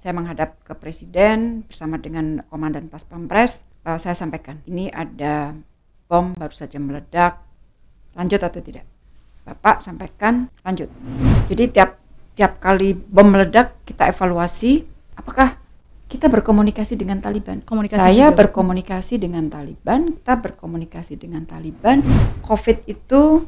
saya menghadap ke presiden bersama dengan komandan pas pampres uh, saya sampaikan ini ada bom baru saja meledak lanjut atau tidak bapak sampaikan lanjut jadi tiap tiap kali bom meledak kita evaluasi apakah kita berkomunikasi dengan Taliban. Komunikasi saya juga. berkomunikasi dengan Taliban, kita berkomunikasi dengan Taliban. COVID itu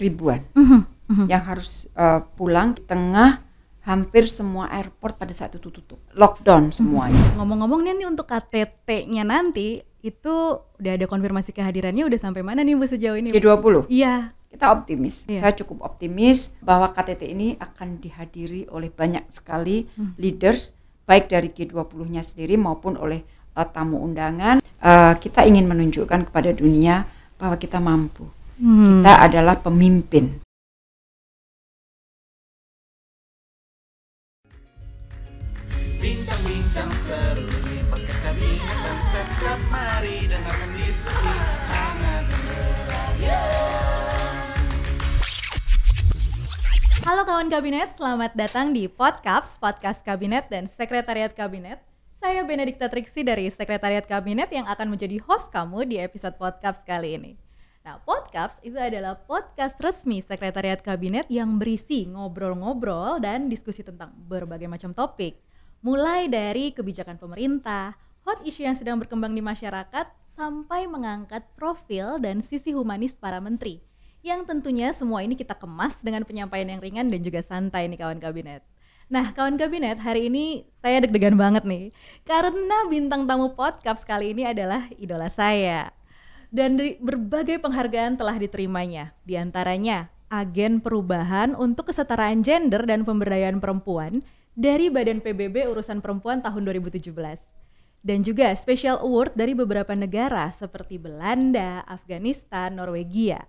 ribuan uh mhm, -huh, mhm. yang harus uh, pulang di tengah hampir semua airport pada saat itu tutup, lockdown hmm. semuanya. Ngomong-ngomong nih untuk KTT-nya nanti itu udah ada konfirmasi kehadirannya udah sampai mana nih Bu sejauh ini? G20. Iya. Kita optimis. Iya. Saya cukup optimis bahwa KTT ini akan dihadiri oleh banyak sekali hmm. leaders baik dari G20-nya sendiri maupun oleh uh, tamu undangan. Uh, kita ingin menunjukkan kepada dunia bahwa kita mampu. Hmm. Kita adalah pemimpin. Halo kawan kabinet, selamat datang di Podcaps, podcast kabinet dan sekretariat kabinet. Saya Benedikta Triksi dari Sekretariat Kabinet yang akan menjadi host kamu di episode Podcaps kali ini. Nah, Podcaps itu adalah podcast resmi Sekretariat Kabinet yang berisi ngobrol-ngobrol dan diskusi tentang berbagai macam topik. Mulai dari kebijakan pemerintah, hot issue yang sedang berkembang di masyarakat, sampai mengangkat profil dan sisi humanis para menteri – yang tentunya semua ini kita kemas dengan penyampaian yang ringan dan juga santai nih kawan kabinet. Nah, kawan kabinet, hari ini saya deg-degan banget nih karena bintang tamu podcast kali ini adalah idola saya. Dan berbagai penghargaan telah diterimanya, diantaranya Agen Perubahan untuk Kesetaraan Gender dan Pemberdayaan Perempuan dari Badan PBB Urusan Perempuan tahun 2017. Dan juga Special Award dari beberapa negara seperti Belanda, Afghanistan, Norwegia.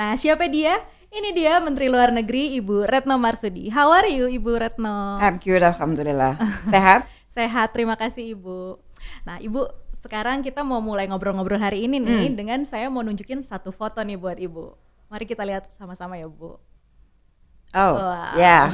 Nah, siapa dia? Ini dia Menteri Luar Negeri Ibu Retno Marsudi. How are you Ibu Retno? I'm good, alhamdulillah. Sehat? Sehat, terima kasih Ibu. Nah, Ibu sekarang kita mau mulai ngobrol-ngobrol hari ini nih hmm. dengan saya mau nunjukin satu foto nih buat Ibu. Mari kita lihat sama-sama ya, Bu. Oh, wow. yeah.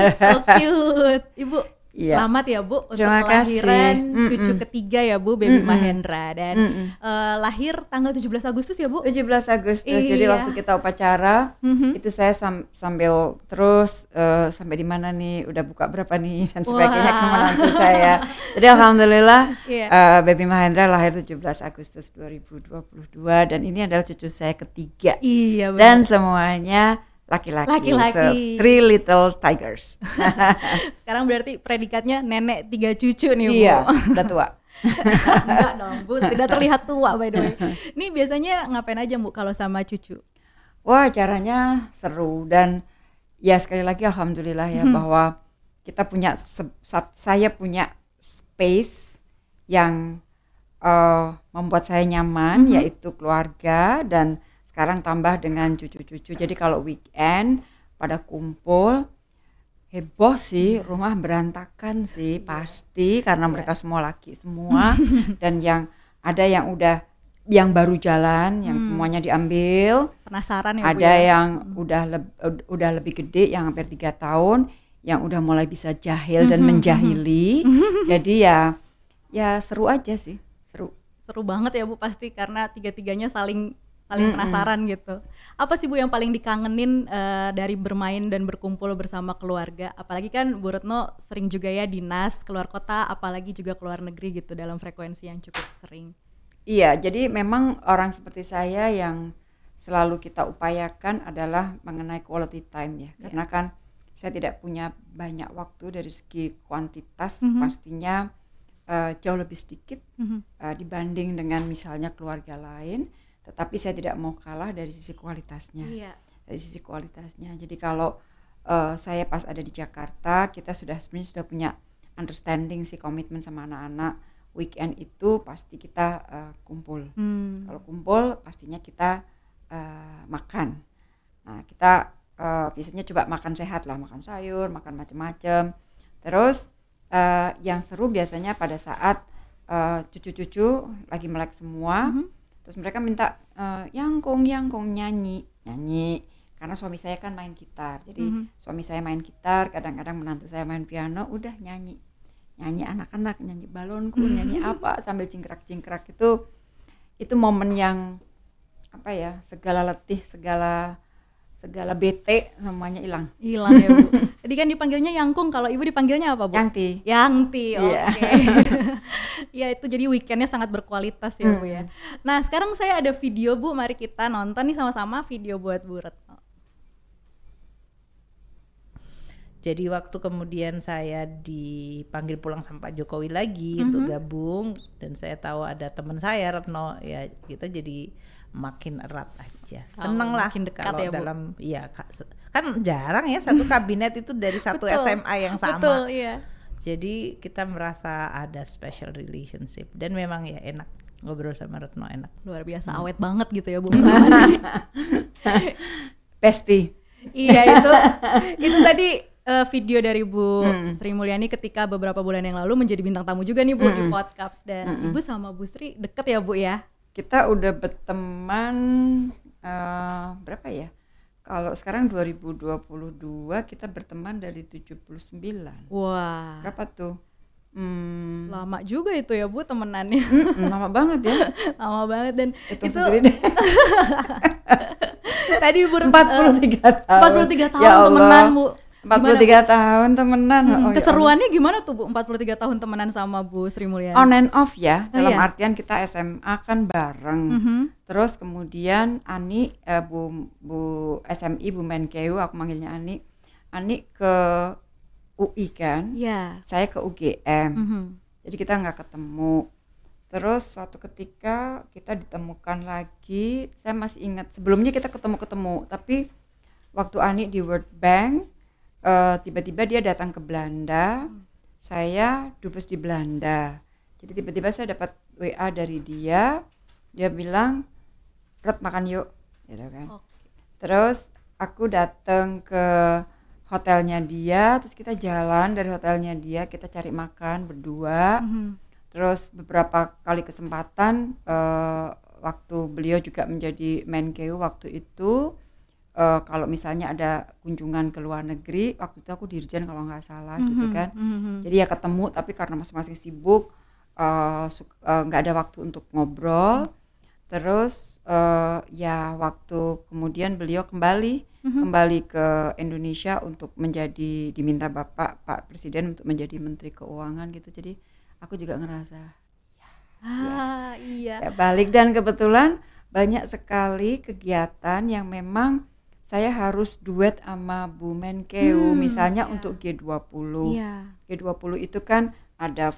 so cute. Ibu, Iya. Selamat ya Bu untuk Terima kelahiran Mm -mm. cucu ketiga ya Bu Baby mm -mm. Mahendra dan mm -mm. Uh, lahir tanggal 17 Agustus ya Bu. 17 Agustus. Iya. Jadi waktu kita upacara mm -hmm. itu saya sam sambil terus uh, sampai di mana nih, udah buka berapa nih dan sebagainya wow. nanti saya. Jadi alhamdulillah yeah. Iya. uh, Baby Mahendra lahir 17 Agustus 2022 dan ini adalah cucu saya ketiga. Iya benar. Dan semuanya laki-laki. Laki-laki. Three little tigers. Sekarang berarti predikatnya nenek tiga cucu nih, Bu. Iya, udah tua. Enggak dong, Bu. Tidak terlihat tua by the way. Ini biasanya ngapain aja, Bu, kalau sama cucu? Wah, caranya seru dan ya sekali lagi alhamdulillah ya hmm. bahwa kita punya saya punya space yang uh, membuat saya nyaman hmm. yaitu keluarga dan sekarang tambah dengan cucu-cucu jadi kalau weekend pada kumpul heboh sih rumah berantakan sih iya. pasti karena iya. mereka semua laki semua dan yang ada yang udah yang baru jalan yang hmm. semuanya diambil penasaran ya ada Bu, ya? yang hmm. udah le udah lebih gede yang hampir tiga tahun yang udah mulai bisa jahil dan hmm, hmm, menjahili hmm. jadi ya ya seru aja sih seru seru banget ya Bu pasti karena tiga-tiganya saling saling mm-hmm. penasaran gitu. Apa sih Bu yang paling dikangenin uh, dari bermain dan berkumpul bersama keluarga? Apalagi kan Bu Retno sering juga ya dinas, keluar kota, apalagi juga keluar negeri gitu dalam frekuensi yang cukup sering. Iya, jadi memang orang seperti saya yang selalu kita upayakan adalah mengenai quality time ya. Iya. Karena kan saya tidak punya banyak waktu dari segi kuantitas mm -hmm. pastinya uh, jauh lebih sedikit mm -hmm. uh, dibanding dengan misalnya keluarga lain tetapi saya tidak mau kalah dari sisi kualitasnya iya. dari sisi kualitasnya jadi kalau uh, saya pas ada di Jakarta kita sudah sebenarnya sudah punya understanding sih komitmen sama anak-anak weekend itu pasti kita uh, kumpul hmm. kalau kumpul pastinya kita uh, makan nah kita uh, biasanya coba makan sehat lah makan sayur makan macam-macam terus uh, yang seru biasanya pada saat cucu-cucu uh, lagi melek semua mm -hmm terus mereka minta uh, eh, yangkung yangkung nyanyi nyanyi karena suami saya kan main gitar jadi mm -hmm. suami saya main gitar kadang-kadang menantu saya main piano udah nyanyi nyanyi anak-anak nyanyi balonku mm-hmm. nyanyi apa sambil cingkrak cingkrak itu itu momen yang apa ya segala letih segala segala bete semuanya hilang. Hilang ya Bu. jadi kan dipanggilnya Yangkung, kalau Ibu dipanggilnya apa Bu? Yangti. Yangti, iya. oke. Okay. Yeah. ya itu jadi weekendnya sangat berkualitas ya hmm. Bu ya. Hmm. Nah sekarang saya ada video Bu, mari kita nonton nih sama-sama video buat Bu Retno. Jadi waktu kemudian saya dipanggil pulang sama Pak Jokowi lagi mm -hmm. untuk mm-hmm. gabung dan saya tahu ada teman saya Retno ya kita jadi makin erat aja. Oh, Seneng lah makin dekat kalau ya, dalam iya kan jarang ya satu kabinet itu dari satu Betul. SMA yang sama. Betul, iya. Jadi kita merasa ada special relationship dan memang ya enak ngobrol sama Retno enak. Luar biasa hmm. awet banget gitu ya Bu. pasti Iya itu itu tadi uh, video dari Bu hmm. Sri Mulyani ketika beberapa bulan yang lalu menjadi bintang tamu juga nih Bu hmm. di podcast dan hmm. Ibu sama Bu Sri deket ya Bu ya? kita udah berteman uh, berapa ya? Kalau sekarang 2022 kita berteman dari 79. Wah. Berapa tuh? Hmm. Lama juga itu ya Bu temenannya. hmm, lama banget ya. lama banget dan Hitung itu Tadi Bu 43 eh, tahun. 43 ya tahun ya temenan Bu empat puluh tiga tahun temenan. Hmm, oh, ya keseruannya ya gimana tuh Bu tiga tahun temenan sama Bu Sri Mulyani? On and off ya. Oh, dalam iya. artian kita SMA kan bareng. Mm -hmm. Terus kemudian Ani eh, Bu Bu SMI Bu Menkeu aku manggilnya Ani. Ani ke UI kan? Iya. Yeah. Saya ke UGM. Mm -hmm. Jadi kita nggak ketemu. Terus suatu ketika kita ditemukan lagi. Saya masih ingat sebelumnya kita ketemu-ketemu tapi waktu Ani di World Bank Eh, tiba-tiba dia datang ke Belanda hmm. saya dubes di Belanda jadi tiba-tiba saya dapat WA dari dia dia bilang rot makan yuk gitu kan terus aku datang ke hotelnya dia terus kita jalan dari hotelnya dia kita cari makan berdua mm -hmm. terus beberapa kali kesempatan uh, waktu beliau juga menjadi menkeu waktu itu uh, kalau misalnya ada kunjungan ke luar negeri waktu itu aku dirjen kalau nggak salah mm -hmm, gitu mhm, kan mm -hmm. jadi ya ketemu tapi karena masing-masing sibuk eh, eh, nggak uh, uh, ada waktu untuk ngobrol terus uh, ya waktu kemudian beliau kembali mm -hmm. kembali ke Indonesia untuk menjadi diminta bapak Pak Presiden untuk menjadi Menteri Keuangan gitu jadi aku juga ngerasa ya, ah ya. iya balik dan kebetulan banyak sekali kegiatan yang memang saya harus duet sama Bu Menkeu hmm, misalnya yeah. untuk G20. Yeah. G20 itu kan ada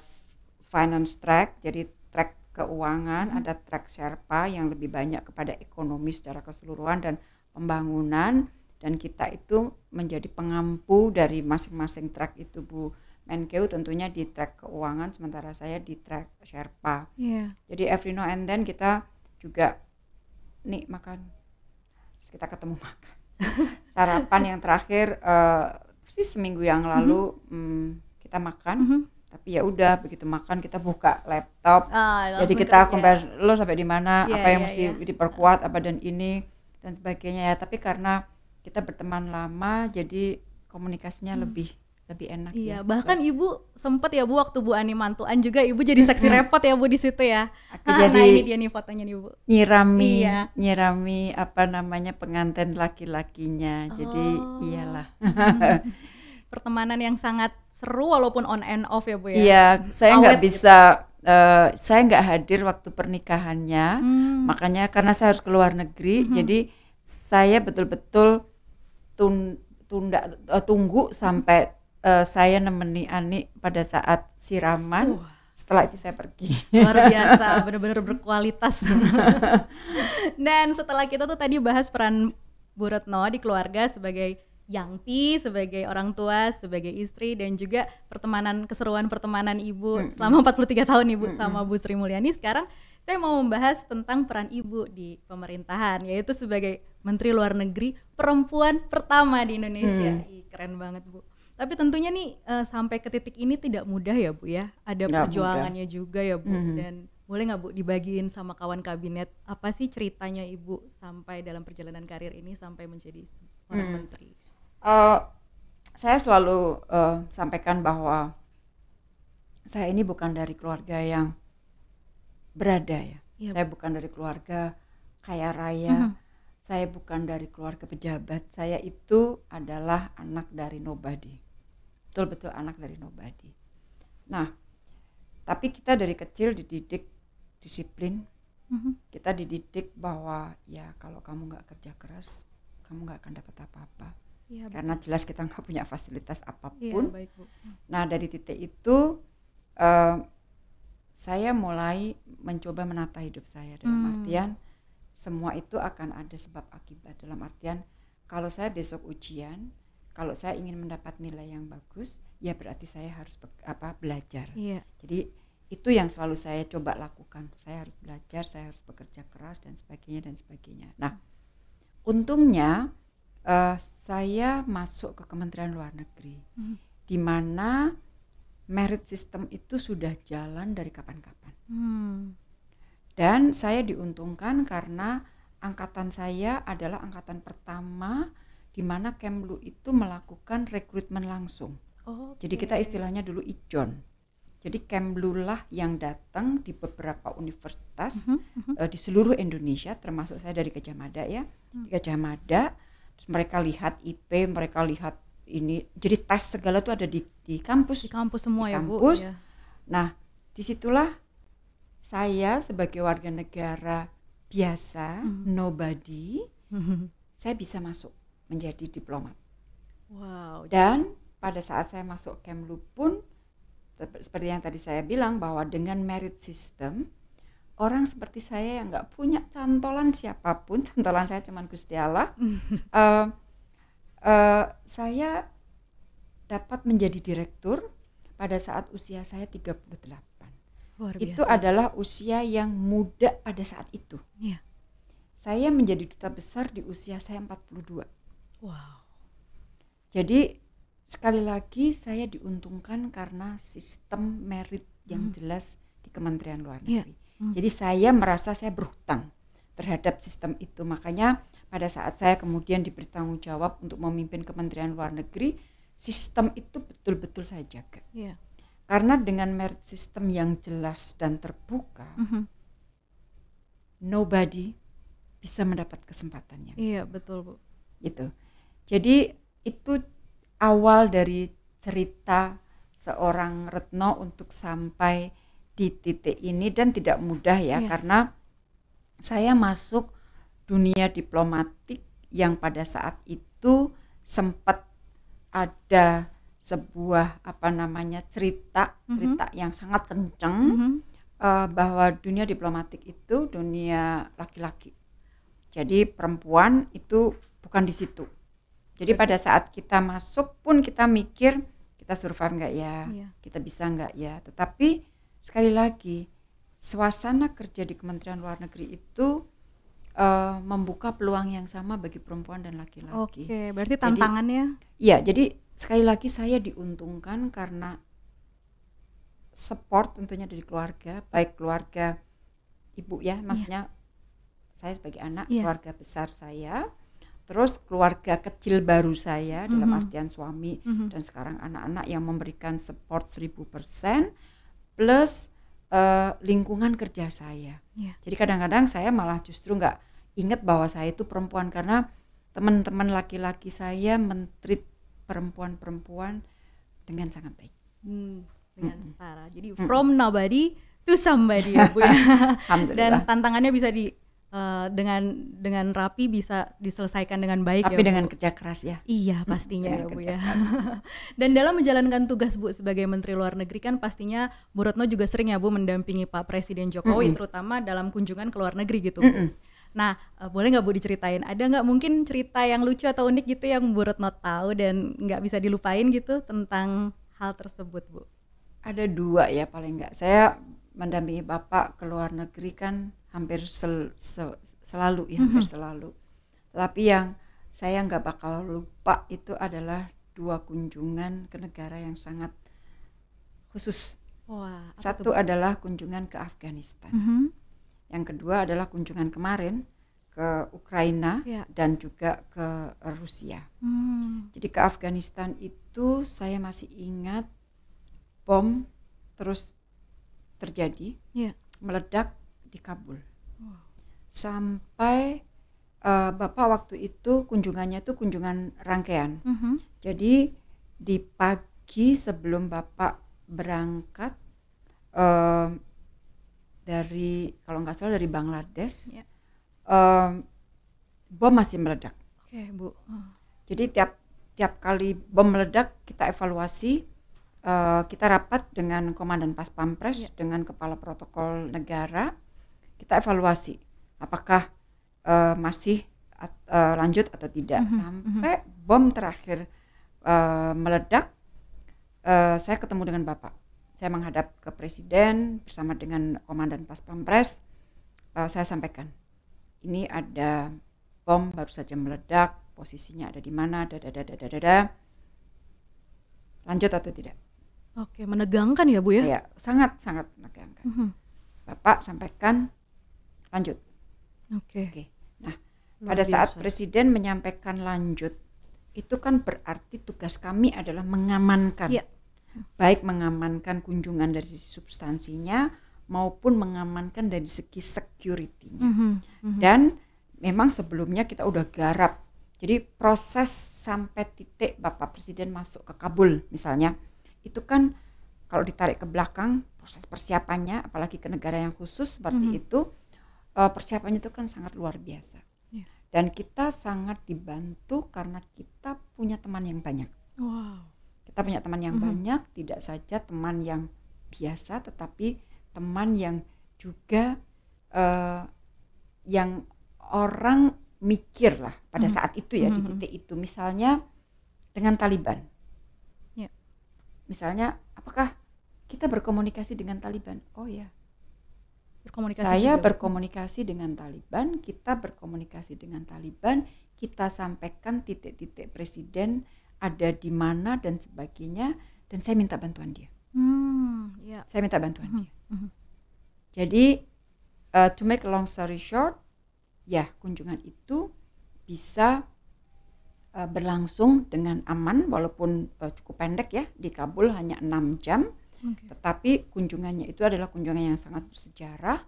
finance track, jadi track keuangan, hmm. ada track Sherpa yang lebih banyak kepada ekonomi secara keseluruhan dan pembangunan dan kita itu menjadi pengampu dari masing-masing track itu Bu Menkeu tentunya di track keuangan sementara saya di track Sherpa. Yeah. Jadi every now and then kita juga nih makan kita ketemu makan sarapan yang terakhir uh, eh, persis seminggu yang mhm. lalu mm -hmm. hmm, kita makan mm -hmm. tapi ya udah begitu makan kita buka laptop ah, jadi kita compare ya. lo sampai di mana yeah, apa iya, yang yeah, mesti yeah. diperkuat apa dan ini dan sebagainya ya tapi karena kita berteman lama jadi komunikasinya hmm. lebih lebih enak iya ya. bahkan ya. ibu sempat ya bu waktu bu ani mantuan juga ibu jadi saksi repot ya bu di situ ya Aku ah, jadi nah ini dia nih fotonya nih bu nyirami iya. nyirami apa namanya pengantin laki-lakinya oh. jadi iyalah pertemanan yang sangat seru walaupun on and off ya bu ya iya saya nggak bisa gitu. uh, saya nggak hadir waktu pernikahannya hmm. makanya karena saya harus ke luar negeri hmm. jadi saya betul-betul tun tunda eh, tunggu sampai uh, saya nemeni Ani pada saat siraman. Uh. Setelah itu saya pergi. Luar biasa, benar-benar berkualitas. Dan setelah kita tuh tadi bahas peran Bu Retno di keluarga sebagai Yangti sebagai orang tua, sebagai istri dan juga pertemanan keseruan pertemanan ibu mm -hmm. selama 43 tahun ibu -hmm. sama Bu Sri Mulyani. Sekarang saya mau membahas tentang peran ibu di pemerintahan yaitu sebagai Menteri Luar Negeri perempuan pertama di Indonesia. Mm. keren banget Bu. Tapi tentunya nih uh, sampai ke titik ini tidak mudah ya Bu ya. Ada perjuangannya mudah. juga ya Bu. Mm -hmm. Dan boleh nggak Bu dibagiin sama kawan kabinet apa sih ceritanya Ibu sampai dalam perjalanan karir ini sampai menjadi seorang hmm. menteri? Uh, saya selalu uh, sampaikan bahwa saya ini bukan dari keluarga yang berada ya. Yep. Iya, saya bukan dari keluarga kaya raya. Mm -hmm. Saya bukan dari keluarga pejabat. Saya itu adalah anak dari nobody betul-betul anak dari nobody. Nah, tapi kita dari kecil dididik disiplin, mm-hmm. kita dididik bahwa ya kalau kamu nggak kerja keras, kamu nggak akan dapat apa-apa. Ya, Karena jelas kita nggak punya fasilitas iya, apapun. Ya, baik, Bu. Mm. Nah dari titik itu uh, saya mulai mencoba menata hidup saya dalam hmm. artian semua itu akan ada sebab akibat dalam artian kalau saya besok ujian kalau saya ingin mendapat nilai yang bagus ya berarti saya harus be apa belajar iya. jadi itu yang selalu saya coba lakukan saya harus belajar saya harus bekerja keras dan sebagainya dan sebagainya nah untungnya uh, saya masuk ke Kementerian Luar Negeri mm. di mana merit system itu sudah jalan dari kapan-kapan mm. dan saya diuntungkan karena angkatan saya adalah angkatan pertama di mana Kemlu itu melakukan rekrutmen langsung. Oh, okay. Jadi kita istilahnya dulu ijon. Jadi Kemlu lah yang datang di beberapa universitas uh -huh, uh -huh. Uh, di seluruh Indonesia, termasuk saya dari Gajah Mada ya. Hmm. Gajah Mada, terus mereka lihat IP, mereka lihat ini. Jadi tes segala tuh ada di di kampus. Di kampus semua di kampus. ya bu. Ya. Nah disitulah saya sebagai warga negara biasa, uh hmm. -huh. nobody, uh mhm. -huh. saya bisa masuk menjadi diplomat. Wow. Dan pada saat saya masuk Kemlu pun seperti yang tadi saya bilang bahwa dengan merit system orang seperti saya yang nggak punya cantolan siapapun cantolan saya cuman Gusti Allah uh, uh, saya dapat menjadi direktur pada saat usia saya 38 Luar biasa. itu adalah usia yang muda pada saat itu ya. saya menjadi duta besar di usia saya 42 Wow. Jadi sekali lagi saya diuntungkan karena sistem merit yang hmm. jelas di Kementerian Luar iya. Negeri. Yeah. Hmm. Jadi saya merasa saya berhutang terhadap sistem itu. Makanya pada saat saya kemudian diberi jawab untuk memimpin Kementerian Luar Negeri, sistem itu betul-betul saya jaga. Yeah. Karena dengan merit sistem yang jelas dan terbuka, mm -hmm. nobody bisa mendapat kesempatan yang Iya, betul, Bu. Gitu. Jadi itu awal dari cerita seorang Retno untuk sampai di titik ini dan tidak mudah ya, ya. karena saya masuk dunia diplomatik yang pada saat itu sempat ada sebuah apa namanya cerita mm -hmm. cerita yang sangat kenceng mm -hmm. uh, bahwa dunia diplomatik itu dunia laki-laki jadi perempuan itu bukan di situ jadi pada saat kita masuk pun kita mikir kita survive nggak ya, ya, kita bisa nggak ya. Tetapi sekali lagi suasana kerja di Kementerian Luar Negeri itu uh, membuka peluang yang sama bagi perempuan dan laki-laki. Oke, berarti tantangannya? Jadi, iya, jadi sekali lagi saya diuntungkan karena support tentunya dari keluarga, baik keluarga ibu ya, iya. maksudnya saya sebagai anak, iya. keluarga besar saya terus keluarga kecil baru saya mm-hmm. dalam mhm. artian suami mm-hmm. dan sekarang anak-anak yang memberikan support 1000% plus uh, lingkungan kerja saya. Yeah. Jadi kadang-kadang saya malah justru nggak ingat bahwa saya itu perempuan karena teman-teman laki-laki saya mentrit perempuan-perempuan dengan sangat baik. Hmm, dengan mm-hmm. setara. Jadi from mm-hmm. nobody to somebody ya Bu ya. Dan tantangannya bisa di Uh, dengan dengan rapi bisa diselesaikan dengan baik tapi ya, dengan Bu. kerja keras ya iya hmm, pastinya ya Bu ya dan dalam menjalankan tugas Bu sebagai Menteri Luar Negeri kan pastinya Bu Retno juga sering ya Bu mendampingi Pak Presiden Jokowi mm -hmm. terutama dalam kunjungan ke luar negeri gitu mm -hmm. nah uh, boleh nggak Bu diceritain ada nggak mungkin cerita yang lucu atau unik gitu yang Bu Retno tahu dan nggak bisa dilupain gitu tentang hal tersebut Bu ada dua ya paling nggak saya mendampingi Bapak ke luar negeri kan hampir sel, se, selalu ya hampir mm -hmm. selalu tapi yang saya nggak bakal lupa itu adalah dua kunjungan ke negara yang sangat khusus Wah, satu itu? adalah kunjungan ke Afghanistan mm -hmm. yang kedua adalah kunjungan kemarin ke Ukraina yeah. dan juga ke Rusia mm. jadi ke Afghanistan itu saya masih ingat bom terus terjadi yeah. meledak di Kabul. Sampai uh, Bapak waktu itu kunjungannya itu kunjungan rangkaian. Mm -hmm. Jadi di pagi sebelum Bapak berangkat uh, dari kalau nggak salah dari Bangladesh, yeah. Ya. uh, bom masih meledak. Oke okay, Bu. Oh. Jadi tiap tiap kali bom meledak kita evaluasi, uh, kita rapat dengan Komandan Pas Pampres, yeah. dengan Kepala Protokol Negara kita evaluasi apakah uh, masih at, uh, lanjut atau tidak mm-hmm. sampai mm-hmm. bom terakhir uh, meledak uh, saya ketemu dengan bapak saya menghadap ke presiden bersama dengan komandan pas pampres uh, saya sampaikan ini ada bom baru saja meledak posisinya ada di mana dada lanjut atau tidak oke menegangkan ya bu ya, ya sangat sangat menegangkan mm-hmm. bapak sampaikan lanjut oke okay. okay. nah Luar pada biasa. saat presiden menyampaikan lanjut itu kan berarti tugas kami adalah mengamankan ya. baik mengamankan kunjungan dari sisi substansinya maupun mengamankan dari segi security-nya mm -hmm. mm -hmm. dan memang sebelumnya kita udah garap jadi proses sampai titik Bapak Presiden masuk ke Kabul misalnya, itu kan kalau ditarik ke belakang proses persiapannya, apalagi ke negara yang khusus seperti mm -hmm. itu, uh, persiapannya itu kan sangat luar biasa. Yeah. Dan kita sangat dibantu karena kita punya teman yang banyak. Wow. Kita punya teman yang mm -hmm. banyak, tidak saja teman yang biasa, tetapi teman yang juga uh, yang orang mikir lah pada mm -hmm. saat itu ya mm -hmm. di mhm, mhm. titik itu. Misalnya dengan Taliban. Yeah. Misalnya, apakah kita berkomunikasi dengan Taliban? Oh ya, berkomunikasi saya juga. berkomunikasi dengan Taliban kita berkomunikasi dengan Taliban kita sampaikan titik-titik presiden ada di mana dan sebagainya dan saya minta bantuan dia hmm, yeah. saya minta bantuan -hmm. dia -hmm. jadi uh, to make a long story short ya kunjungan itu bisa uh, berlangsung dengan aman walaupun uh, cukup pendek ya di Kabul hanya enam jam Okay. Tetapi kunjungannya itu adalah kunjungan yang sangat bersejarah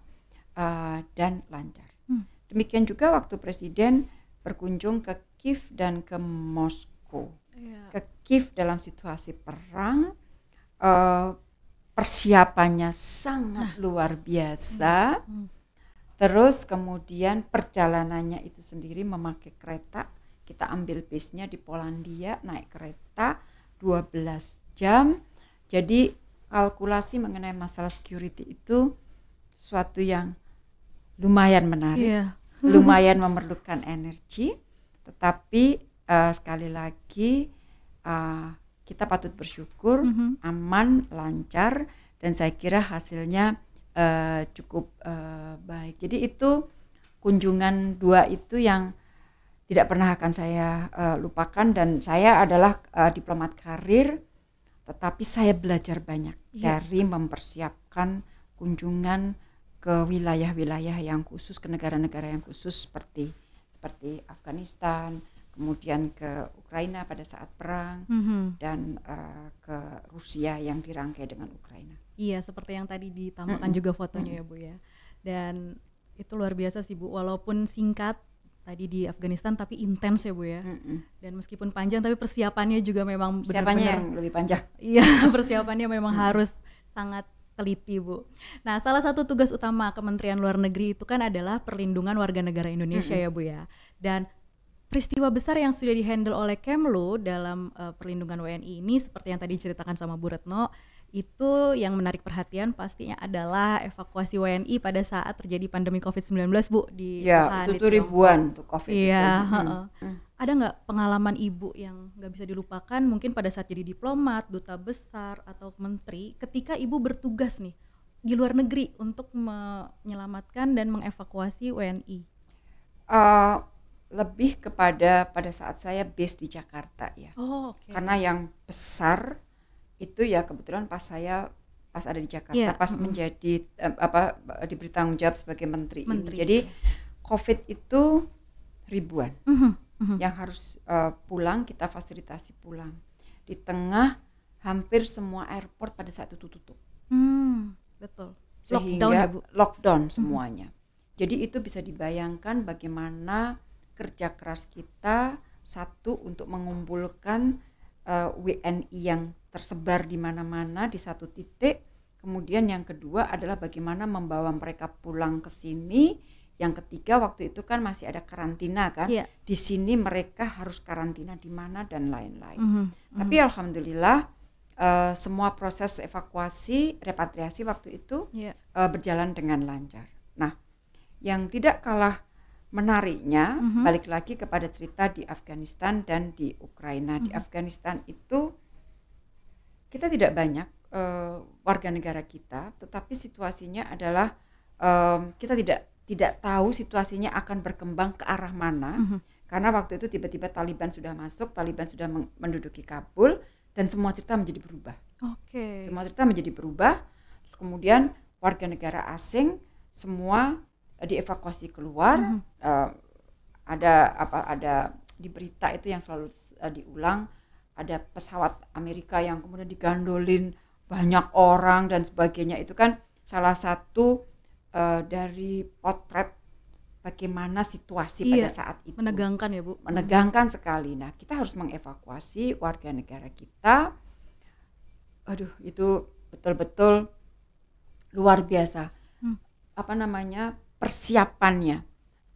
uh, dan lancar. Hmm. Demikian juga waktu Presiden berkunjung ke Kiev dan ke Moskow. Yeah. Ke Kiev dalam situasi perang, uh, persiapannya sangat nah. luar biasa. Hmm. Hmm. Terus kemudian perjalanannya itu sendiri memakai kereta. Kita ambil bisnya di Polandia, naik kereta 12 jam. Jadi kalkulasi mengenai masalah security itu suatu yang lumayan menarik, yeah. lumayan memerlukan energi, tetapi uh, sekali lagi uh, kita patut bersyukur mm -hmm. aman, lancar, dan saya kira hasilnya uh, cukup uh, baik. Jadi itu kunjungan dua itu yang tidak pernah akan saya uh, lupakan dan saya adalah uh, diplomat karir tetapi saya belajar banyak ya. dari mempersiapkan kunjungan ke wilayah-wilayah yang khusus, ke negara-negara yang khusus seperti seperti Afghanistan, kemudian ke Ukraina pada saat perang mm -hmm. dan uh, ke Rusia yang dirangkai dengan Ukraina. Iya, seperti yang tadi ditampilkan mm -hmm. juga fotonya mm -hmm. ya Bu ya. Dan itu luar biasa sih Bu, walaupun singkat tadi di Afghanistan tapi intens ya Bu ya. Mm hmm Dan meskipun panjang tapi persiapannya juga memang persiapannya yang lebih panjang. Iya, persiapannya memang mm. harus sangat teliti Bu. Nah, salah satu tugas utama Kementerian Luar Negeri itu kan adalah perlindungan warga negara Indonesia mm hmm ya Bu ya. Dan peristiwa besar yang sudah dihandle oleh Kemlu dalam uh, perlindungan WNI ini seperti yang tadi ceritakan sama Bu Retno itu yang menarik perhatian pastinya adalah evakuasi WNI pada saat terjadi pandemi COVID-19 Bu di ya, Wuhan. itu tuh ribuan tuh COVID ya, itu. Hmm. Hmm. Ada nggak pengalaman Ibu yang nggak bisa dilupakan mungkin pada saat jadi diplomat, duta besar, atau menteri ketika Ibu bertugas nih di luar negeri untuk menyelamatkan dan mengevakuasi WNI? Uh, eh, lebih kepada pada saat saya base di Jakarta ya. Oh, okay. Karena yang besar itu ya kebetulan pas saya pas ada di Jakarta yeah. pas mm. menjadi eh, apa diberi tanggung jawab sebagai menteri, menteri. jadi COVID itu ribuan mm-hmm, mm-hmm. yang harus uh, pulang kita fasilitasi pulang di tengah hampir semua airport pada saat itu tutup mm, betul sehingga ya, lockdown, ya, mm-hmm. lockdown semuanya mm -hmm. jadi itu bisa dibayangkan bagaimana kerja keras kita satu untuk mengumpulkan uh, eh, WNI yang tersebar di mana-mana di satu titik. Kemudian yang kedua adalah bagaimana membawa mereka pulang ke sini. Yang ketiga waktu itu kan masih ada karantina kan. Yeah. Di sini mereka harus karantina di mana dan lain-lain. Mm -hmm. Tapi mm -hmm. alhamdulillah uh, semua proses evakuasi, repatriasi waktu itu yeah. Iya. uh, berjalan dengan lancar. Nah, yang tidak kalah menariknya mm -hmm. balik lagi kepada cerita di Afghanistan dan di Ukraina. Mm -hmm. Di mhm. Afghanistan itu kita tidak banyak uh, warga negara kita, tetapi situasinya adalah um, kita tidak tidak tahu situasinya akan berkembang ke arah mana. Mm -hmm. Karena waktu itu tiba-tiba Taliban sudah masuk, Taliban sudah menduduki Kabul dan semua cerita menjadi berubah. Oke. Okay. Semua cerita menjadi berubah. Terus kemudian warga negara asing semua dievakuasi keluar. Mm -hmm. uh, ada apa ada di berita itu yang selalu uh, diulang ada pesawat Amerika yang kemudian digandolin banyak orang dan sebagainya itu kan salah satu uh, dari potret bagaimana situasi iya, pada saat itu menegangkan ya bu menegangkan hmm. sekali nah kita harus mengevakuasi warga negara kita aduh itu betul-betul luar biasa hmm. apa namanya persiapannya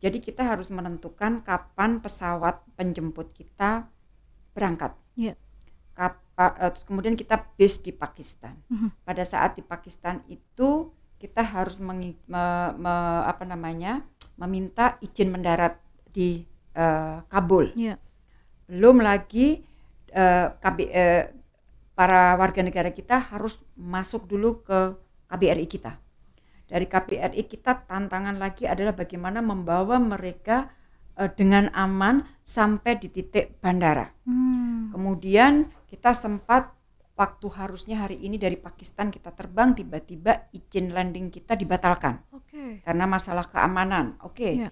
jadi kita harus menentukan kapan pesawat penjemput kita berangkat Yeah. Ya. terus kemudian kita base di Pakistan. Mm -hmm. Pada saat di Pakistan itu kita harus me, me, apa namanya meminta izin mendarat di uh, Kabul. Yeah. Belum lagi uh, eh, KB, uh, eh, para warga negara kita harus masuk dulu ke KBRI kita. Dari KBRI kita tantangan lagi adalah bagaimana membawa mereka uh, dengan aman sampai di titik bandara. Hmm. Kemudian kita sempat waktu harusnya hari ini dari Pakistan kita terbang tiba-tiba izin landing kita dibatalkan okay. karena masalah keamanan. Oke. Okay. Ya. Yeah.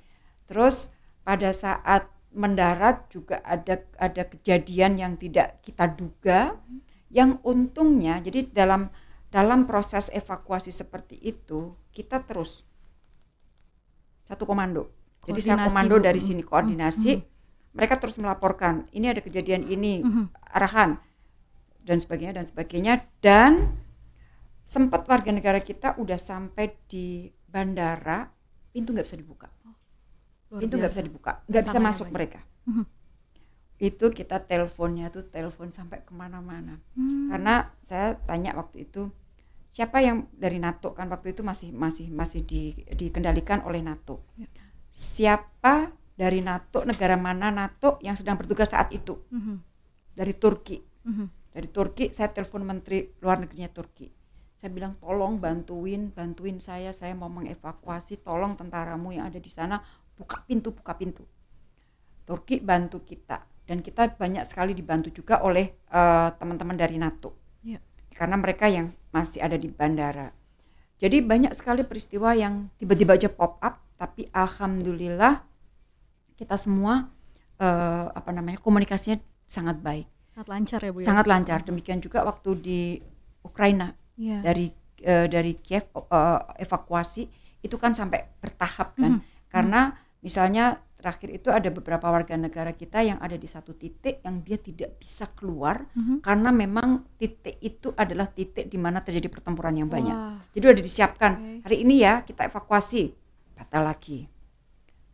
Terus pada saat mendarat juga ada ada kejadian yang tidak kita duga hmm. yang untungnya jadi dalam dalam proses evakuasi seperti itu kita terus satu komando. Jadi saya komando dari sini koordinasi. Mm -hmm. Mereka terus melaporkan, ini ada kejadian ini, mm -hmm. arahan dan sebagainya dan sebagainya dan sempat warga negara kita udah sampai di bandara pintu nggak bisa dibuka. Oh, pintu nggak bisa dibuka, nggak bisa masuk banyak. mereka. Itu kita teleponnya tuh telepon sampai kemana-mana. Hmm. Karena saya tanya waktu itu siapa yang dari NATO kan waktu itu masih masih masih di, dikendalikan oleh NATO. Ya siapa dari NATO negara mana NATO yang sedang bertugas saat itu mm -hmm. dari Turki mm -hmm. dari Turki saya telepon Menteri Luar Negerinya Turki saya bilang tolong bantuin bantuin saya saya mau mengevakuasi tolong tentaramu yang ada di sana buka pintu buka pintu Turki bantu kita dan kita banyak sekali dibantu juga oleh eh, teman-teman uh, dari NATO yeah. karena mereka yang masih ada di bandara jadi banyak sekali peristiwa yang tiba-tiba aja pop up tapi alhamdulillah kita semua uh, apa namanya komunikasinya sangat baik sangat lancar ya bu ya? sangat lancar demikian juga waktu di Ukraina yeah. dari uh, dari Kiev uh, evakuasi itu kan sampai bertahap kan -hmm. karena misalnya terakhir itu ada beberapa warga negara kita yang ada di satu titik yang dia tidak bisa keluar mm-hmm. karena memang titik itu adalah titik di mana terjadi pertempuran yang banyak. Wah. Jadi sudah disiapkan okay. hari ini ya kita evakuasi batal lagi,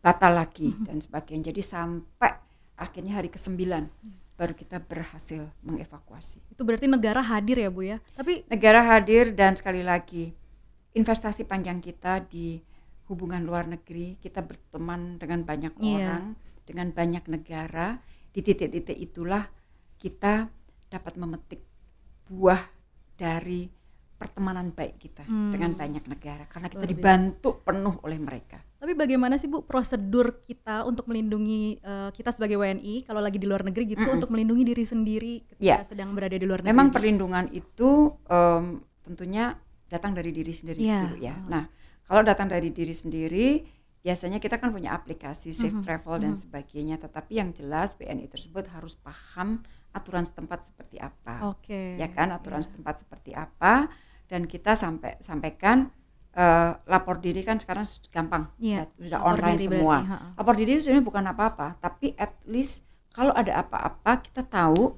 batal lagi mm-hmm. dan sebagainya. Jadi sampai akhirnya hari ke-9 baru kita berhasil mengevakuasi. Itu berarti negara hadir ya, Bu ya. Tapi negara hadir dan sekali lagi investasi panjang kita di hubungan luar negeri, kita berteman dengan banyak yeah. orang, dengan banyak negara. Di titik-titik itulah kita dapat memetik buah dari pertemanan baik kita hmm. dengan banyak negara karena kita dibantu penuh oleh mereka. Tapi bagaimana sih Bu prosedur kita untuk melindungi uh, kita sebagai WNI kalau lagi di luar negeri gitu mm hmm untuk melindungi diri sendiri ketika yeah. sedang berada di luar negeri? Memang perlindungan itu um, tentunya datang dari diri sendiri yeah. dulu ya. Oh. Nah, kalau datang dari diri sendiri biasanya kita kan punya aplikasi safe mm -hmm. travel dan mm -hmm. sebagainya tetapi yang jelas WNI tersebut harus paham aturan setempat seperti apa. Oke. Okay. Ya kan aturan yeah. setempat seperti apa dan kita sampai sampaikan uh, lapor diri kan sekarang gampang yeah. sudah lapor online semua berarti, ha lapor diri sebenarnya bukan apa-apa tapi at least kalau ada apa-apa kita tahu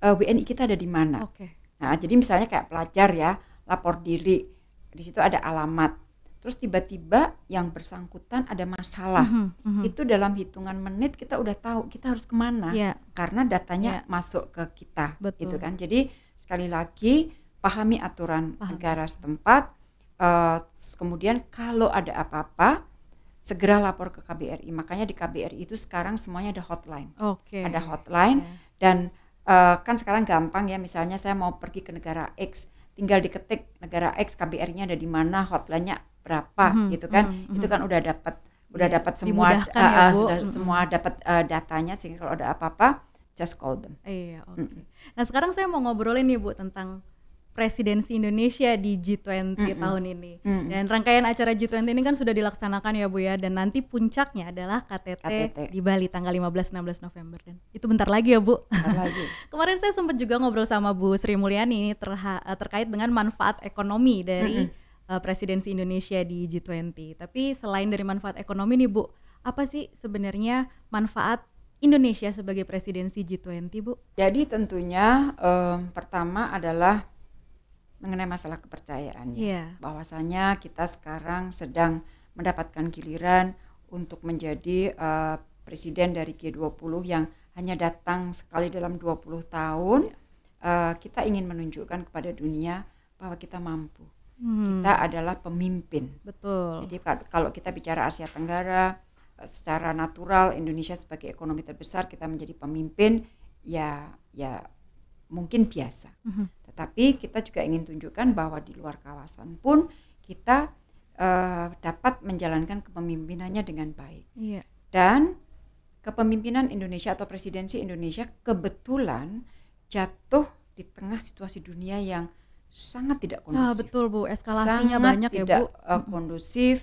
uh, eh, WNI kita ada di mana okay. nah jadi misalnya kayak pelajar ya lapor diri di situ ada alamat terus tiba-tiba yang bersangkutan ada masalah mm -hmm, mm -hmm. itu dalam hitungan menit kita udah tahu kita harus kemana yeah. karena datanya yeah. masuk ke kita gitu Betul. gitu kan jadi sekali lagi pahami aturan Paham. negara setempat. Uh, kemudian kalau ada apa-apa segera lapor ke KBRI. Makanya di KBRI itu sekarang semuanya ada hotline. Oke. Okay. Ada hotline okay. dan uh, kan sekarang gampang ya misalnya saya mau pergi ke negara X, tinggal diketik negara X KBRI-nya ada di mana, hotline-nya berapa -hmm, gitu kan. -hmm. Itu kan udah dapat udah iya, dapat semua uh, ya, sudah -hmm. semua dapat uh, datanya sehingga kalau ada apa-apa just call them. Iya, oke. Okay. -hmm. Nah, sekarang saya mau ngobrolin nih Bu tentang presidensi Indonesia di G20 mm -hmm. tahun ini. Mm -hmm. Dan rangkaian acara G20 ini kan sudah dilaksanakan ya Bu ya dan nanti puncaknya adalah KTT, KTT. di Bali tanggal 15 16 November dan itu bentar lagi ya Bu. Bentar lagi. Kemarin saya sempat juga ngobrol sama Bu Sri Mulyani ini eh, terkait dengan manfaat ekonomi dari mm -hmm. presidensi Indonesia di G20. Tapi selain dari manfaat ekonomi nih Bu, apa sih sebenarnya manfaat Indonesia sebagai presidensi G20, Bu? Jadi tentunya eh, pertama adalah mengenai masalah kepercayaan ya. Yeah. Bahwasanya kita sekarang sedang mendapatkan giliran untuk menjadi uh, presiden dari G20 yang hanya datang sekali dalam 20 tahun. Yeah. Iya. Uh, kita ingin menunjukkan kepada dunia bahwa kita mampu. Hmm. Kita adalah pemimpin. Betul. Jadi kalau kita bicara Asia Tenggara eh, secara natural Indonesia sebagai ekonomi terbesar kita menjadi pemimpin ya ya mungkin biasa. Mm -hmm. Tetapi kita juga ingin tunjukkan bahwa di luar kawasan pun kita uh, dapat menjalankan kepemimpinannya dengan baik. Yeah. Dan kepemimpinan Indonesia atau presidensi Indonesia kebetulan jatuh di tengah situasi dunia yang sangat tidak ah, kondusif. Nah, betul Bu, eskalasinya sangat banyak tidak, ya Bu. Uh, kondusif.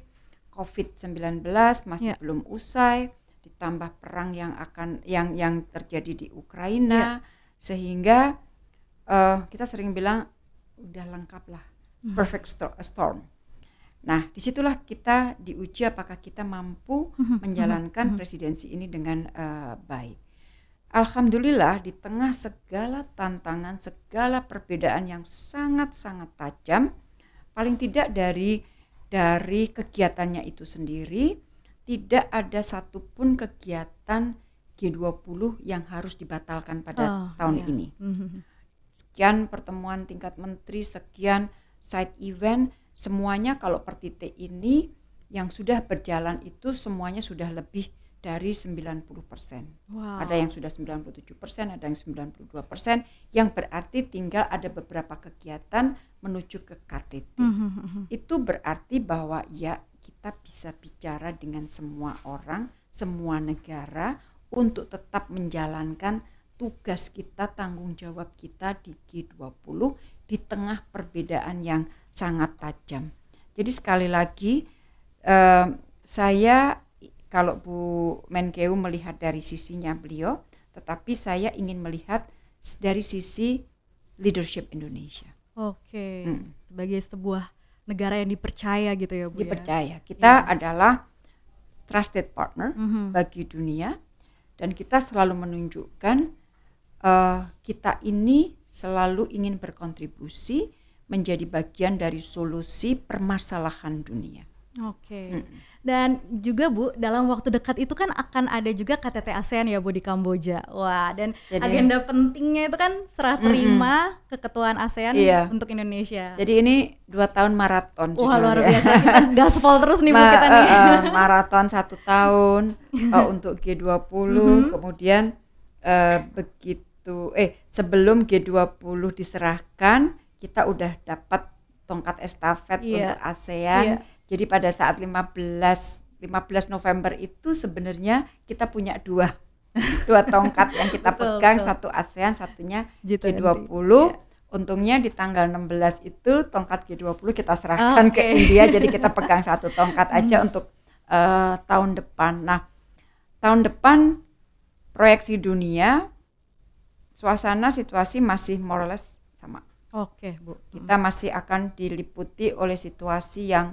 COVID-19 masih yeah. belum usai, ditambah perang yang akan yang yang terjadi di Ukraina. Yeah sehingga uh, kita sering bilang udah lengkap lah hmm. perfect storm. Nah disitulah kita diuji apakah kita mampu hmm, hmm, menjalankan hmm, presidensi ini dengan uh, baik. Alhamdulillah di tengah segala tantangan, segala perbedaan yang sangat-sangat tajam, paling tidak dari dari kegiatannya itu sendiri, tidak ada satupun kegiatan G20 yang harus dibatalkan pada oh, tahun iya. ini. Mm-hmm. Sekian pertemuan tingkat menteri, sekian side event, semuanya kalau per titik ini yang sudah berjalan itu semuanya sudah lebih dari 90%. Wow. Ada yang sudah 97%, ada yang 92%, yang berarti tinggal ada beberapa kegiatan menuju ke KTT. Mm -hmm. Itu berarti bahwa ya kita bisa bicara dengan semua orang, semua negara untuk tetap menjalankan tugas kita, tanggung jawab kita di G20 di tengah perbedaan yang sangat tajam. Jadi sekali lagi eh, saya kalau Bu Menkeu melihat dari sisinya beliau, tetapi saya ingin melihat dari sisi leadership Indonesia. Oke, hmm. sebagai sebuah negara yang dipercaya gitu ya Bu. Ya? Dipercaya. Ya? Kita ya. adalah trusted partner mm -hmm. bagi dunia dan kita selalu menunjukkan uh, kita ini selalu ingin berkontribusi menjadi bagian dari solusi permasalahan dunia. Oke. Okay. Hmm. Dan juga Bu, dalam waktu dekat itu kan akan ada juga KTT ASEAN ya Bu di Kamboja. Wah, dan Jadi, agenda pentingnya itu kan serah terima mm-hmm. keketuaan ASEAN iya. untuk Indonesia. Jadi ini dua tahun maraton. Wah luar ya. biasa. Kita gaspol terus nih Ma- Bu kita nih. Uh, maraton satu tahun uh, untuk G20, mm-hmm. kemudian uh, begitu eh sebelum G20 diserahkan kita udah dapat tongkat estafet yeah. untuk ASEAN. Yeah. Jadi pada saat 15 15 November itu sebenarnya kita punya dua dua tongkat yang kita betul, pegang, betul. satu ASEAN, satunya G20. G20. Yeah. Untungnya di tanggal 16 itu tongkat G20 kita serahkan okay. Ah, ke India, jadi kita pegang satu tongkat hmm. aja untuk uh, tahun depan. Nah, tahun depan proyeksi dunia suasana situasi masih more or less sama. Oke, Bu. Kita masih akan diliputi oleh situasi yang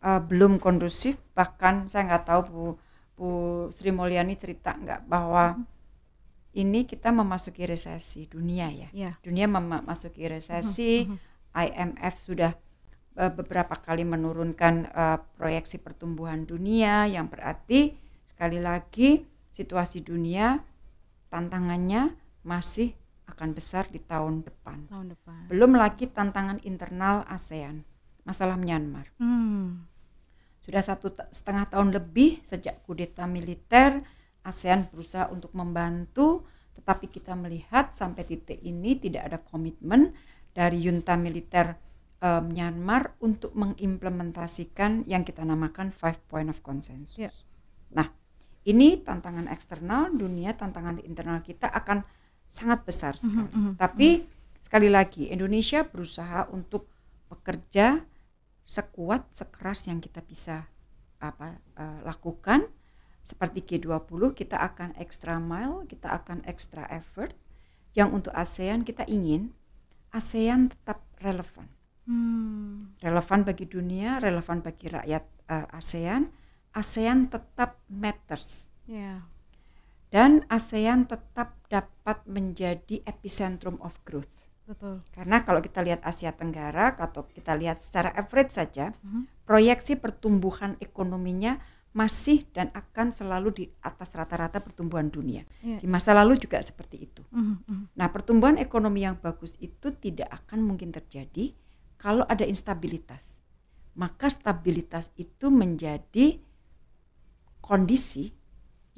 uh, belum kondusif. Bahkan saya nggak tahu Bu Bu Sri Mulyani cerita nggak bahwa hmm. ini kita memasuki resesi dunia ya. Yeah. Dunia memasuki resesi. Hmm. hmm, hmm. IMF sudah uh, beberapa kali menurunkan uh, proyeksi pertumbuhan dunia yang berarti sekali lagi situasi dunia tantangannya masih akan besar di tahun depan. Tahun depan. Belum lagi tantangan internal ASEAN, masalah Myanmar. Hmm. Sudah satu setengah tahun lebih sejak kudeta militer, ASEAN berusaha untuk membantu, tetapi kita melihat sampai titik ini tidak ada komitmen dari junta militer uh, Myanmar untuk mengimplementasikan yang kita namakan five point of consensus. Yeah. Nah, ini tantangan eksternal dunia, tantangan internal kita akan sangat besar mhm, sekali. Mm -hmm. Tapi mm -hmm. sekali lagi Indonesia berusaha untuk bekerja sekuat sekeras yang kita bisa apa uh, lakukan seperti G20 kita akan extra mile, kita akan extra effort yang untuk ASEAN kita ingin ASEAN tetap relevan. Hmm. Relevan bagi dunia, relevan bagi rakyat uh, ASEAN, ASEAN tetap matters. Yeah dan ASEAN tetap dapat menjadi epicentrum of growth. Betul. Karena kalau kita lihat Asia Tenggara, atau kita lihat secara average saja, mm -hmm. proyeksi pertumbuhan ekonominya masih dan akan selalu di atas rata-rata pertumbuhan dunia. Yeah. Di masa lalu juga seperti itu. Mm -hmm. Nah, pertumbuhan ekonomi yang bagus itu tidak akan mungkin terjadi kalau ada instabilitas. Maka stabilitas itu menjadi kondisi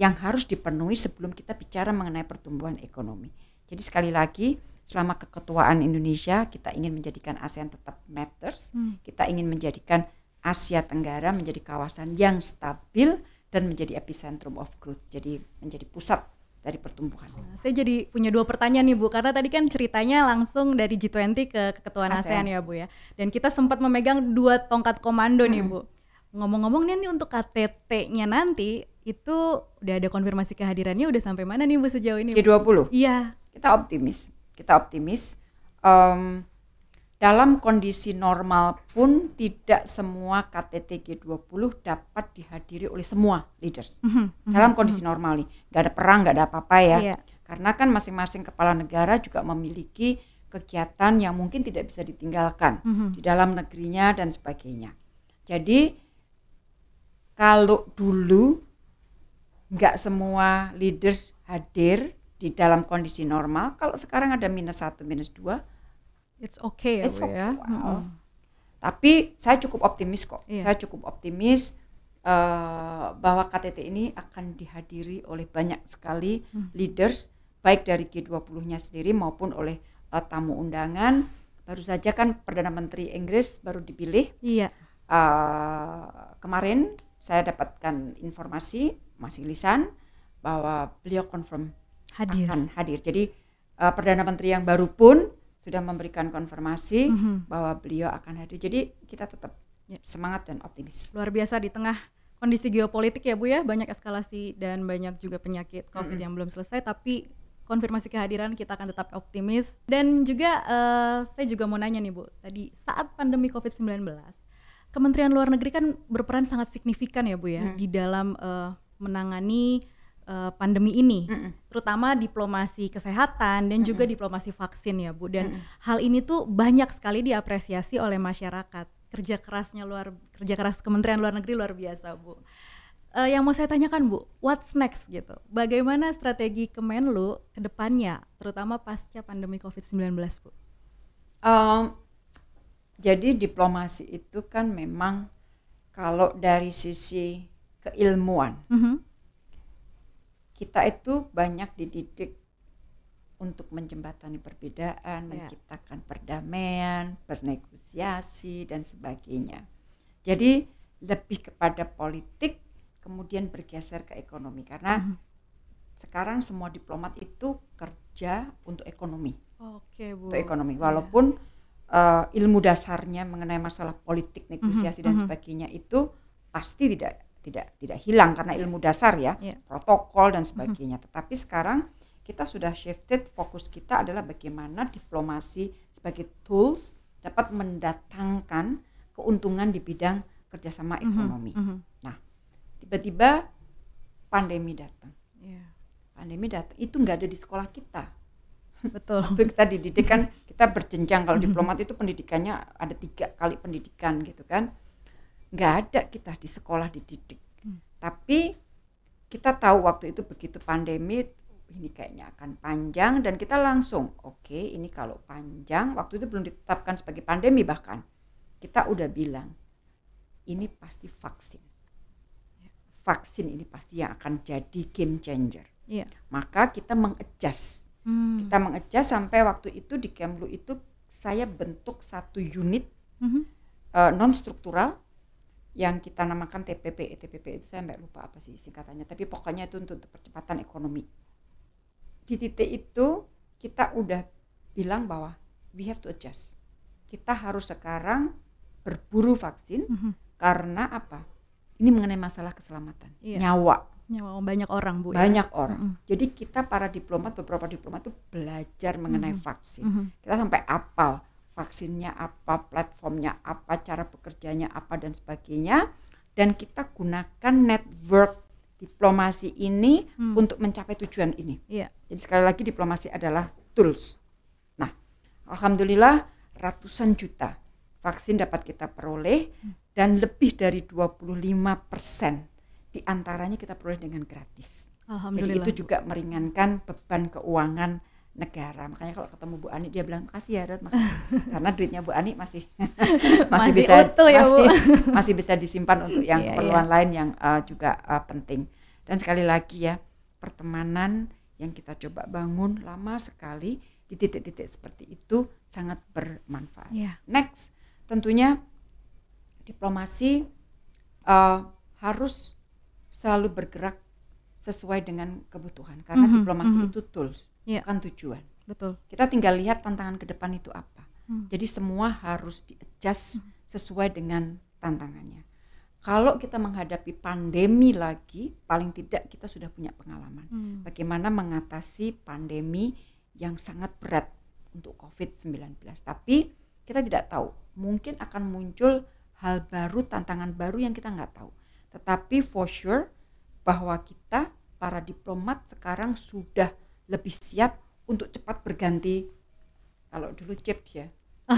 yang harus dipenuhi sebelum kita bicara mengenai pertumbuhan ekonomi. Jadi sekali lagi selama keketuaan Indonesia kita ingin menjadikan ASEAN tetap matters, hmm. kita ingin menjadikan Asia Tenggara menjadi kawasan yang stabil dan menjadi epicentrum of growth, jadi menjadi pusat dari pertumbuhan. Nah, saya jadi punya dua pertanyaan nih Bu, karena tadi kan ceritanya langsung dari G20 ke keketuaan ASEAN, ASEAN ya Bu ya. Dan kita sempat memegang dua tongkat komando hmm. nih Bu. Ngomong-ngomong nih untuk KTT-nya nanti itu udah ada konfirmasi kehadirannya udah sampai mana nih Bu sejauh ini? G20. Iya. Kita optimis. Kita optimis. Um, dalam kondisi normal pun tidak semua KTT G20 dapat dihadiri oleh semua leaders. Mm -hmm. Dalam mhm. kondisi normal nih, Gak ada perang, gak ada apa-apa ya. Iya. Karena kan masing-masing kepala negara juga memiliki kegiatan yang mungkin tidak bisa ditinggalkan mm -hmm. di dalam negerinya dan sebagainya. Jadi kalau dulu nggak semua leaders hadir di dalam kondisi normal, kalau sekarang ada minus satu minus dua, it's okay ya, it's ya. okay. ya. Wow. Tapi saya cukup optimis kok. Yeah. Saya cukup optimis uh, bahwa KTT ini akan dihadiri oleh banyak sekali hmm. leaders, baik dari G20-nya sendiri maupun oleh uh, tamu undangan. Baru saja kan Perdana Menteri Inggris baru dipilih. Iya. Yeah. Uh, kemarin saya dapatkan informasi masih lisan bahwa beliau confirm hadir. akan hadir. Jadi uh, perdana menteri yang baru pun sudah memberikan konfirmasi mm -hmm. bahwa beliau akan hadir. Jadi kita tetap ya. semangat dan optimis. Luar biasa di tengah kondisi geopolitik ya Bu ya, banyak eskalasi dan banyak juga penyakit COVID mm -hmm. yang belum selesai tapi konfirmasi kehadiran kita akan tetap optimis dan juga uh, saya juga mau nanya nih Bu, tadi saat pandemi COVID-19 Kementerian Luar Negeri kan berperan sangat signifikan ya Bu ya hmm. di dalam uh, menangani uh, pandemi ini, hmm. terutama diplomasi kesehatan dan hmm. juga diplomasi vaksin ya Bu. Dan hmm. hal ini tuh banyak sekali diapresiasi oleh masyarakat. Kerja kerasnya luar kerja keras Kementerian Luar Negeri luar biasa Bu. Uh, yang mau saya tanyakan Bu, what's next gitu? Bagaimana strategi Kemenlu kedepannya, terutama pasca pandemi COVID-19 Bu? Um, jadi diplomasi itu kan memang kalau dari sisi keilmuan mm -hmm. kita itu banyak dididik untuk menjembatani perbedaan, yeah. menciptakan perdamaian, bernegosiasi dan sebagainya. Jadi lebih kepada politik kemudian bergeser ke ekonomi karena mm -hmm. sekarang semua diplomat itu kerja untuk ekonomi. Oke, okay, Bu. Untuk ekonomi ya. walaupun yeah uh, ilmu dasarnya mengenai masalah politik, negosiasi mm -hmm. dan mhm. sebagainya itu pasti tidak tidak tidak hilang karena ilmu dasar ya, yeah. protokol dan mhm. sebagainya. Mm -hmm. Tetapi sekarang kita sudah shifted fokus kita adalah bagaimana diplomasi sebagai tools dapat mendatangkan keuntungan di bidang kerjasama mhm, ekonomi. Mm -hmm. Nah, tiba-tiba pandemi datang. Yeah. Pandemi datang itu nggak ada di sekolah kita Betul. Waktu kita dididik kan kita berjenjang kalau mm-hmm. diplomat itu pendidikannya ada tiga kali pendidikan gitu kan. Nggak ada kita di sekolah dididik. Hmm. Tapi kita tahu waktu itu begitu pandemi ini kayaknya akan panjang dan kita langsung oke okay, ini kalau panjang waktu itu belum ditetapkan sebagai pandemi bahkan kita udah bilang ini pasti vaksin ya. vaksin ini pasti yang akan jadi game changer yeah. maka kita mengejas Hmm. Kita mengejas sampai waktu itu di Kemlu itu saya bentuk satu unit hmm. uh, eh, non struktural yang kita namakan TPP. TPP itu saya nggak lupa apa sih singkatannya, tapi pokoknya itu untuk, percepatan ekonomi. Di titik itu kita udah bilang bahwa we have to adjust. Kita harus sekarang berburu vaksin mm -hmm. karena apa? Ini mengenai masalah keselamatan, iya. nyawa nyawa banyak orang bu ya? banyak ya? orang mm -hmm. jadi kita para diplomat beberapa diplomat itu belajar mengenai mm -hmm. vaksin mm -hmm. kita sampai apal vaksinnya apa platformnya apa cara bekerjanya apa dan sebagainya dan kita gunakan network diplomasi ini mm. untuk mencapai tujuan ini yeah. jadi sekali lagi diplomasi adalah tools nah alhamdulillah ratusan juta vaksin dapat kita peroleh mm. dan lebih dari 25 persen diantaranya kita peroleh dengan gratis. Alhamdulillah. Jadi itu juga meringankan beban keuangan negara. Makanya kalau ketemu Bu Ani dia bilang kasih ya Dot, makasih. Karena duitnya Bu Ani masih masih, masih bisa utuh ya, masih, masih bisa disimpan untuk yang yeah, iya. keperluan yeah. lain yang uh, juga uh, penting. Dan sekali lagi ya, pertemanan yang kita coba bangun lama sekali di titik-titik seperti itu sangat bermanfaat. Yeah. Next, tentunya diplomasi uh, harus selalu bergerak sesuai dengan kebutuhan karena mm-hmm, diplomasi mm-hmm. itu tools yeah. bukan tujuan betul kita tinggal lihat tantangan ke depan itu apa mm. jadi semua harus di adjust mm. sesuai dengan tantangannya kalau kita menghadapi pandemi lagi paling tidak kita sudah punya pengalaman mm. bagaimana mengatasi pandemi yang sangat berat untuk COVID-19 tapi kita tidak tahu mungkin akan muncul hal baru tantangan baru yang kita nggak tahu tetapi for sure bahwa kita para diplomat sekarang sudah lebih siap untuk cepat berganti kalau dulu chip ya.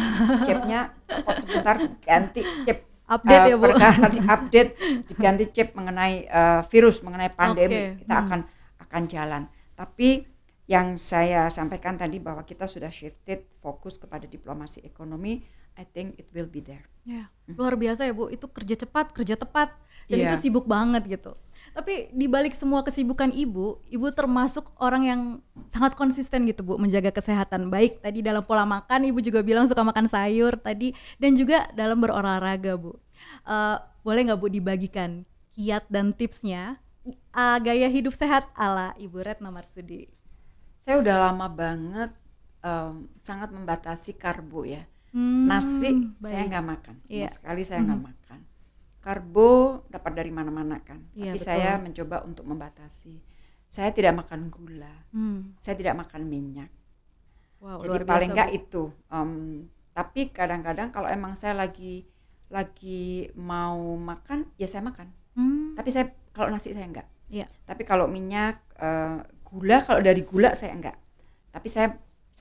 Chipnya sebentar ganti chip update uh, ya Bu. nanti update diganti chip mengenai uh, virus mengenai pandemi okay. kita hmm. akan akan jalan. Tapi yang saya sampaikan tadi bahwa kita sudah shifted fokus kepada diplomasi ekonomi I think it will be there. Ya, yeah. Hmm. luar biasa ya Bu. Itu kerja cepat, kerja tepat, dan yeah. itu sibuk banget gitu. Tapi di balik semua kesibukan Ibu, Ibu termasuk orang yang sangat konsisten gitu Bu menjaga kesehatan baik. Tadi dalam pola makan Ibu juga bilang suka makan sayur tadi dan juga dalam berolahraga Bu. Uh, boleh nggak Bu dibagikan kiat dan tipsnya uh, gaya hidup sehat ala Ibu Retno Marsudi? Saya udah lama banget um, sangat membatasi karbo ya Hmm, Nasi baik. saya nggak makan, yeah. sekali saya hmm. nggak -hmm. makan. Karbo dapat dari mana-mana kan, yeah, tapi betul. saya mencoba untuk membatasi. Saya tidak makan gula, hmm. saya tidak makan minyak. Wow, Jadi luar paling nggak itu. Um, tapi kadang-kadang kalau emang saya lagi lagi mau makan, ya saya makan. Hmm. Tapi saya kalau nasi saya enggak. Yeah. Tapi kalau minyak, uh, gula kalau dari gula saya enggak. Tapi saya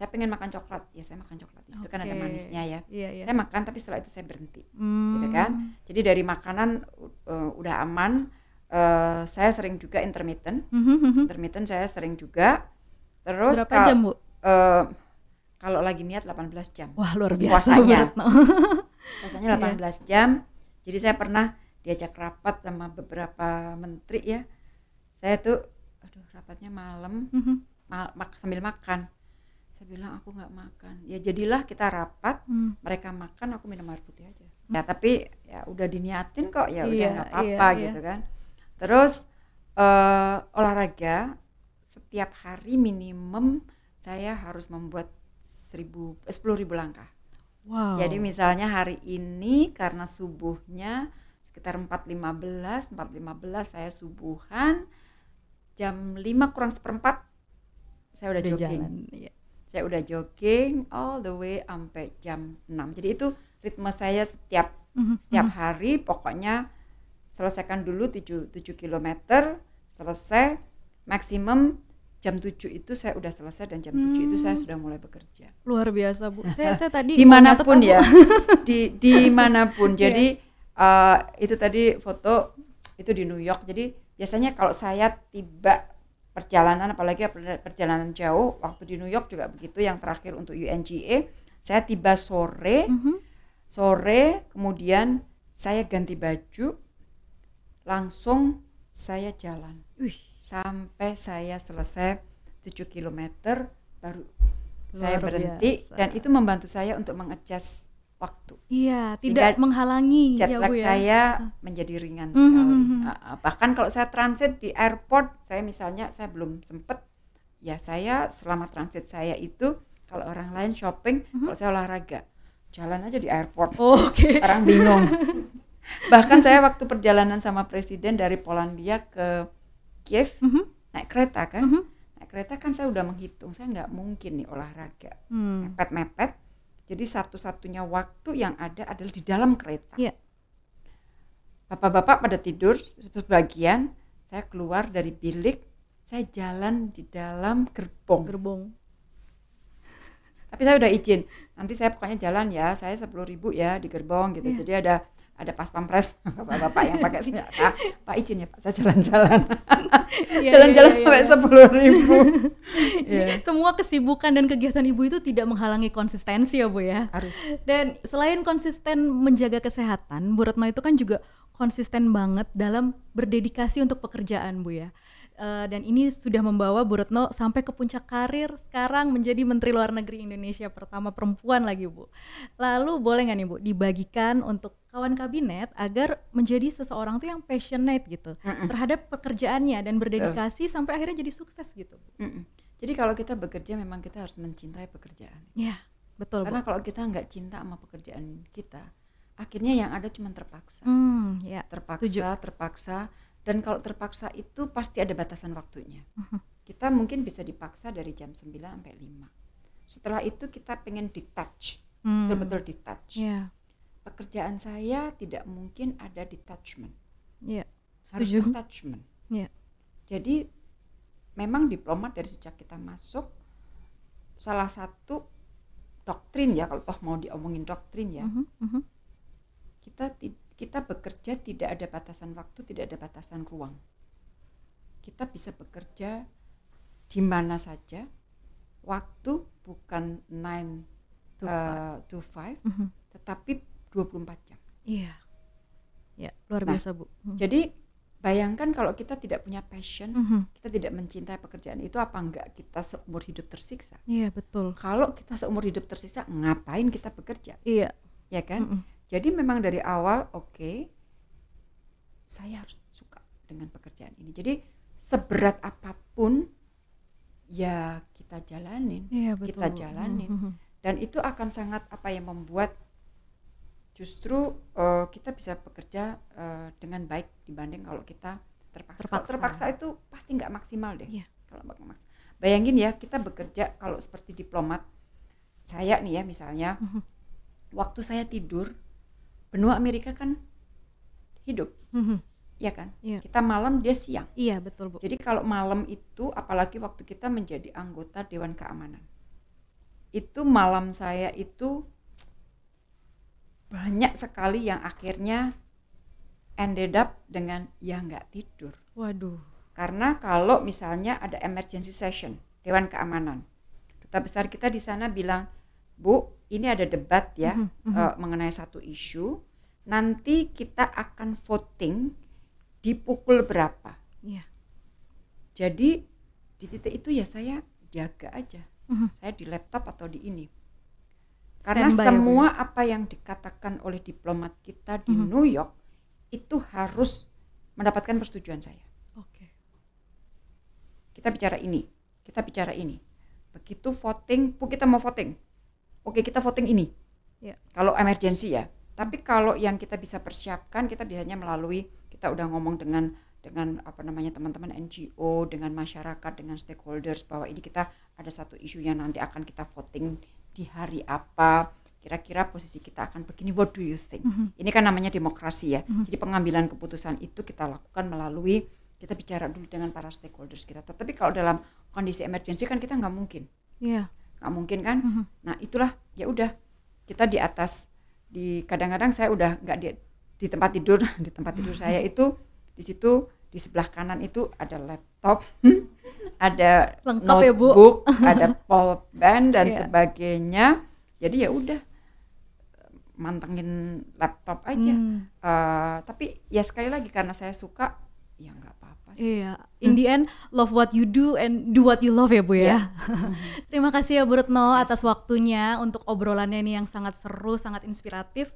saya pengen makan coklat ya saya makan coklat itu okay. kan ada manisnya ya yeah, yeah. saya makan tapi setelah itu saya berhenti hmm. gitu kan jadi dari makanan uh, udah aman uh, saya sering juga intermittent mhm, mhm, mhm. intermittent saya sering juga terus berapa jam bu uh, kalau lagi niat 18 jam wah luar biasa puasanya puasanya 18 iya. yeah. jam jadi saya pernah diajak rapat sama beberapa menteri ya saya tuh aduh rapatnya malam mal sambil makan saya bilang aku nggak makan ya jadilah kita rapat hmm. mereka makan aku minum air putih aja hmm. ya tapi ya udah diniatin kok ya udah iya, nggak apa-apa yeah, gitu yeah. kan terus uh, olahraga setiap hari minimum saya harus membuat seribu eh, sepuluh ribu langkah wow. jadi misalnya hari ini karena subuhnya sekitar 4.15 4.15 saya subuhan jam 5 kurang seperempat saya udah, udah jogging jalan, ya saya udah jogging all the way sampai jam 6 jadi itu ritme saya setiap mm-hmm. setiap mhm. hari pokoknya selesaikan dulu 7 7 km selesai maksimum jam 7 itu saya udah selesai dan jam hmm. itu saya hmm. sudah mulai bekerja. Luar biasa, Bu. Saya saya tadi dimanapun ya. di dimanapun. Iya. Jadi yeah. uh, itu tadi foto itu di New York. Jadi biasanya kalau saya tiba perjalanan apalagi perjalanan jauh waktu di New York juga begitu yang terakhir untuk UNGA saya tiba sore mm -hmm. sore kemudian saya ganti baju langsung saya jalan Wih. sampai saya selesai 7 km baru Luar saya berhenti biasa. dan itu membantu saya untuk mengecas waktu. Iya, tidak Sehingga menghalangi ya, jet ya, lag ya? saya menjadi ringan mm -hmm. sekali. Mhm, mhm. bahkan kalau saya transit di airport, saya misalnya saya belum sempet ya saya selama transit saya itu kalau orang lain shopping, mm -hmm. kalau saya olahraga, jalan aja di airport. Oh, Oke. Okay. Orang bingung. bahkan saya waktu perjalanan sama presiden dari Polandia ke Kiev mm -hmm. naik kereta kan. Mm -hmm. Naik kereta kan saya udah menghitung, saya nggak mungkin nih olahraga. Hmm. Mepet-mepet jadi satu-satunya waktu yang ada adalah di dalam kereta. Iya. Bapak-bapak pada tidur sebagian, saya keluar dari bilik, saya jalan di dalam gerbong. Gerbong. Tapi saya udah izin, nanti saya pokoknya jalan ya, saya sepuluh ribu ya di gerbong gitu. Iya. Jadi ada ada pas pampres bapak-bapak yang pakai senjata pak izin ya pak saya jalan-jalan iya, iya, jalan-jalan iya, sampai sepuluh ribu yeah. semua kesibukan dan kegiatan ibu itu tidak menghalangi konsistensi ya bu ya harus dan selain konsisten menjaga kesehatan bu Retno itu kan juga konsisten banget dalam berdedikasi untuk pekerjaan bu ya Eh, dan ini sudah membawa Bu Retno sampai ke puncak karir sekarang menjadi Menteri Luar Negeri Indonesia pertama perempuan lagi Bu. Lalu boleh nggak nih Bu dibagikan untuk kawan kabinet agar menjadi seseorang tuh yang passionate gitu mm -mm. terhadap pekerjaannya dan berdedikasi Betul. sampai akhirnya jadi sukses gitu. Bu. Mm -mm. Jadi kalau kita bekerja memang kita harus mencintai pekerjaan. Iya, betul. Karena Bu. kalau kita nggak cinta sama pekerjaan kita, akhirnya yang ada cuma terpaksa. Mm, ya. Terpaksa, Tujuh. terpaksa, dan kalau terpaksa itu pasti ada batasan waktunya. Mhm. Kita mungkin bisa dipaksa dari jam 9 sampai 5. Setelah itu kita pengen detach, hmm. betul-betul detach. Yeah. Pekerjaan saya tidak mungkin ada detachment. Yeah. Harus Setuju. detachment. Yeah. Jadi memang diplomat dari sejak kita masuk salah satu doktrin ya kalau toh mau diomongin doktrin ya. Mm -hmm. Kita tidak kita bekerja tidak ada batasan waktu, tidak ada batasan ruang. Kita bisa bekerja di mana saja. Waktu bukan 9 to 5, uh, mm -hmm. tetapi 24 jam. Iya. Yeah. Ya, yeah, luar nah, biasa, Bu. -hmm. Jadi bayangkan kalau kita tidak punya passion, mm -hmm. kita tidak mencintai pekerjaan itu apa enggak kita seumur hidup tersiksa? Iya, betul. Kalau kita seumur hidup tersiksa, ngapain kita bekerja? Iya. Ya kan? Mm -hmm. Jadi memang dari awal oke, okay, saya harus suka dengan pekerjaan ini. Jadi seberat apapun ya kita jalanin, iya, betul. kita jalanin. Mm-hmm. Dan itu akan sangat apa yang membuat justru uh, kita bisa bekerja uh, dengan baik dibanding kalau kita terpaksa. Terpaksa, terpaksa itu pasti nggak maksimal deh. Yeah. Kalau maksimal. Bayangin ya kita bekerja kalau seperti diplomat. Saya nih ya misalnya, mm-hmm. waktu saya tidur benua Amerika kan hidup mm ya kan yeah. kita malam dia siang iya betul bu jadi kalau malam itu apalagi waktu kita menjadi anggota Dewan Keamanan itu malam saya itu banyak sekali yang akhirnya ended up dengan ya nggak tidur waduh karena kalau misalnya ada emergency session Dewan Keamanan duta besar kita di sana bilang bu ini ada debat ya mm -hmm. uh, mengenai satu isu. Nanti kita akan voting di pukul berapa. Yeah. Jadi di titik itu ya saya jaga aja. Mm -hmm. Saya di laptop atau di ini. Karena Standby ya ya? semua ya, apa yang dikatakan oleh diplomat kita di mm -hmm. New York itu harus mendapatkan persetujuan saya. Oke. Okay. Kita bicara ini, kita bicara ini. Begitu voting, bu kita mau voting oke kita voting ini yeah. kalau emergency ya tapi kalau yang kita bisa persiapkan kita biasanya melalui kita udah ngomong dengan dengan apa namanya teman-teman NGO dengan masyarakat dengan stakeholders bahwa ini kita ada satu isu yang nanti akan kita voting di hari apa kira-kira posisi kita akan begini what do you think mm -hmm. ini kan namanya demokrasi ya mm -hmm. jadi pengambilan keputusan itu kita lakukan melalui kita bicara dulu dengan para stakeholders kita tetapi kalau dalam kondisi emergency kan kita nggak mungkin yeah nggak mungkin kan mm-hmm. nah itulah ya udah kita di atas di kadang-kadang saya udah nggak di di tempat tidur di tempat tidur saya mm-hmm. itu di situ di sebelah kanan itu ada laptop ada Lengkap notebook ya, Bu. ada pulpen dan yeah. sebagainya jadi ya udah mantengin laptop aja hmm. uh, tapi ya sekali lagi karena saya suka ya nggak apa-apa sih. Iya, in the end love what you do and do what you love ya Bu ya. Yeah. Terima kasih ya Bu Retno yes. atas waktunya untuk obrolannya ini yang sangat seru, sangat inspiratif.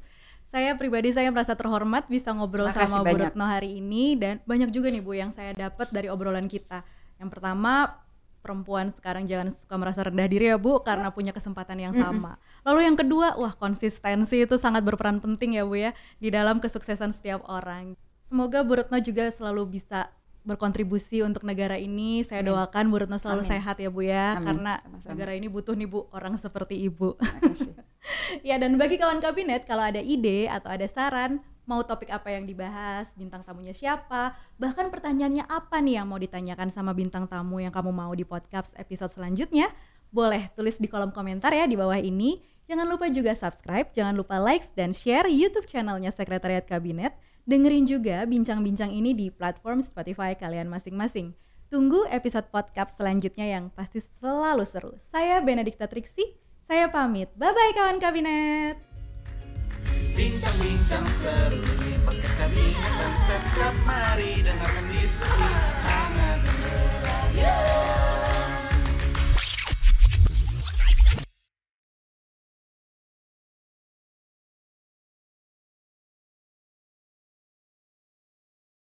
Saya pribadi saya merasa terhormat bisa ngobrol Makasih sama banyak. Bu Retno hari ini dan banyak juga nih Bu yang saya dapat dari obrolan kita. Yang pertama perempuan sekarang jangan suka merasa rendah diri ya Bu karena punya kesempatan yang sama. Lalu yang kedua, wah konsistensi itu sangat berperan penting ya Bu ya di dalam kesuksesan setiap orang. Semoga Bu Retno juga selalu bisa berkontribusi untuk negara ini. Saya Amin. doakan Bu Retno selalu Amin. sehat ya Bu ya, Amin. karena Sama-sama. negara ini butuh nih Bu orang seperti Ibu. ya dan bagi kawan kabinet kalau ada ide atau ada saran mau topik apa yang dibahas, bintang tamunya siapa, bahkan pertanyaannya apa nih yang mau ditanyakan sama bintang tamu yang kamu mau di podcast episode selanjutnya, boleh tulis di kolom komentar ya di bawah ini. Jangan lupa juga subscribe, jangan lupa like dan share YouTube channelnya Sekretariat Kabinet. Dengerin juga bincang-bincang ini di platform Spotify kalian masing-masing. Tunggu episode podcast selanjutnya yang pasti selalu seru. Saya Benedikta Triksi, saya pamit. Bye-bye kawan kabinet. Bincang-bincang seru di podcast kabinet dan setiap Mari dengarkan diskusi hangat yeah.